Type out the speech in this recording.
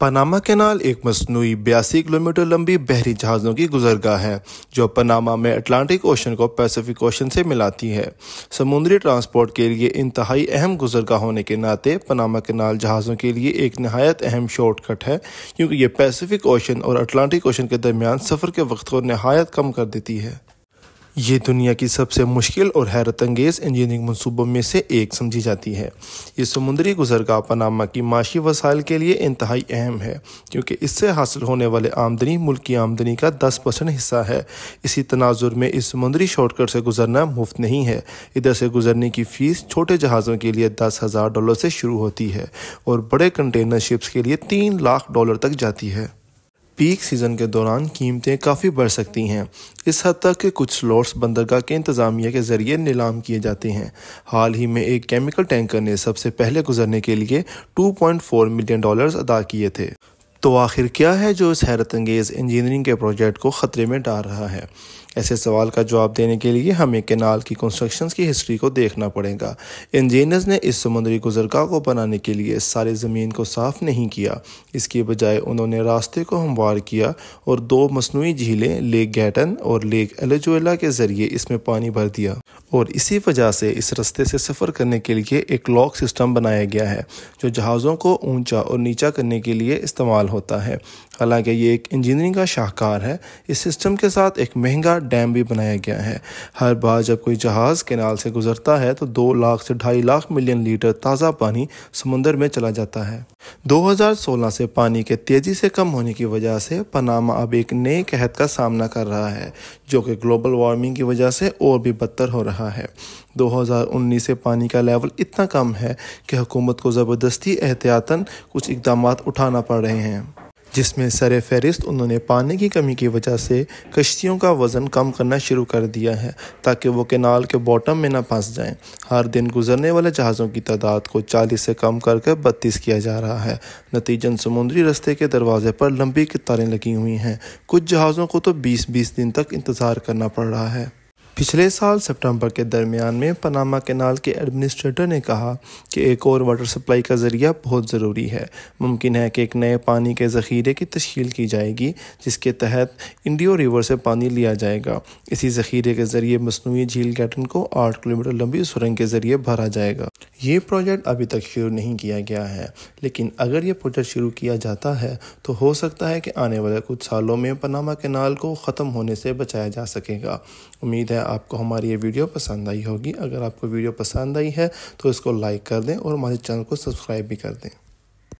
Panama canal एक मसनू बयासी kilometre लंबी बहरी जहाज़ों की गुजरगाह है जो पनामा में अटलांटिक ओशन को पैसिफिक ओशन से मिलाती है समुद्री ट्रांसपोर्ट के लिए इंतहाई अहम गुजरगाह होने के नाते पनामा कैनाल जहाज़ों के लिए एक नहायत अहम शॉर्टकट है क्योंकि यह पैसिफिक ओशन और अटलांटिक ओशन के दरमियान सफ़र के वक्त को नहायत कम कर देती है ये दुनिया की सबसे मुश्किल और हैरत अंगेज इंजीनियरिंग मनसूबों में से एक समझी जाती है ये समुद्री गुजरगाह पनामा की माशी वसाइल के लिए इंतहाई अहम है क्योंकि इससे हासिल होने वाले आमदनी मुल्क की आमदनी का दस परसेंट हिस्सा है इसी तनाजुर में इस समुद्री शॉर्टकट से गुजरना मुफ्त नहीं है इधर से गुजरने की फ़ीस छोटे जहाज़ों के लिए दस हज़ार डॉलर से शुरू होती है और बड़े कंटेनर शिप्स के लिए तीन लाख डॉलर तक जाती है पीक सीज़न के दौरान कीमतें काफ़ी बढ़ सकती हैं इस हद तक कि कुछ स्लॉट्स बंदरगाह के इंतज़ामिया के ज़रिए नीलाम किए जाते हैं हाल ही में एक केमिकल टैंकर ने सबसे पहले गुजरने के लिए 2.4 मिलियन डॉलर्स अदा किए थे तो आखिर क्या है जो इस हैरत अंगेज़ इंजीनियरिंग के प्रोजेक्ट को ख़तरे में डाल रहा है ऐसे सवाल का जवाब देने के लिए हमें केनाल की कंस्ट्रक्शन की हिस्ट्री को देखना पड़ेगा इंजीनियर्स ने इस समुद्री गुजरगाह को बनाने के लिए सारे ज़मीन को साफ नहीं किया इसके बजाय उन्होंने रास्ते को हमवार किया और दो मसनू झीलें लेक गैटन और लेक एलेजुएला के ज़रिए इसमें पानी भर दिया और इसी वजह से इस रास्ते से सफ़र करने के लिए एक लॉक सिस्टम बनाया गया है जो जहाज़ों को ऊंचा और नीचा करने के लिए इस्तेमाल होता है हालांकि ये एक इंजीनियरिंग का शाहकार है इस सिस्टम के साथ एक महंगा डैम भी बनाया गया है हर बार जब कोई जहाज़ केनाल से गुजरता है तो दो लाख से ढाई लाख मिलियन लीटर ताज़ा पानी समुंदर में चला जाता है 2016 से पानी के तेज़ी से कम होने की वजह से पनामा अब एक नए कहत का सामना कर रहा है जो कि ग्लोबल वार्मिंग की वजह से और भी बदतर हो रहा है 2019 से पानी का लेवल इतना कम है कि हुकूमत को ज़बरदस्ती एहतियातन कुछ इकदाम उठाना पड़ रहे हैं जिसमें सर फहरिस्त उन्होंने पानी की कमी की वजह से कश्तियों का वज़न कम करना शुरू कर दिया है ताकि वो केनाल के बॉटम में ना फंस जाएं। हर दिन गुजरने वाले जहाज़ों की तादाद को 40 से कम करके 32 बत्तीस किया जा रहा है नतीजन समुद्री रस्ते के दरवाजे पर लंबी कतारें लगी हुई हैं कुछ जहाज़ों को तो बीस बीस दिन तक इंतज़ार करना पड़ रहा है पिछले साल सितंबर के दरमियान में पनामा कैनाल के एडमिनिस्ट्रेटर ने कहा कि एक और वाटर सप्लाई का ज़रिया बहुत ज़रूरी है मुमकिन है कि एक नए पानी के ज़ख़ीरे की तश्ील की जाएगी जिसके तहत इंडियो रिवर से पानी लिया जाएगा इसी ज़ख़ीरे के ज़रिए मसनू झील गैटन को आठ किलोमीटर लंबी सुरंग के ज़रिए भरा जाएगा ये प्रोजेक्ट अभी तक शुरू नहीं किया गया है लेकिन अगर ये प्रोजेक्ट शुरू किया जाता है तो हो सकता है कि आने वाले कुछ सालों में पनामा कैनाल को ख़त्म होने से बचाया जा सकेगा उम्मीद है आपको हमारी ये वीडियो पसंद आई होगी अगर आपको वीडियो पसंद आई है तो इसको लाइक कर दें और हमारे चैनल को सब्सक्राइब भी कर दें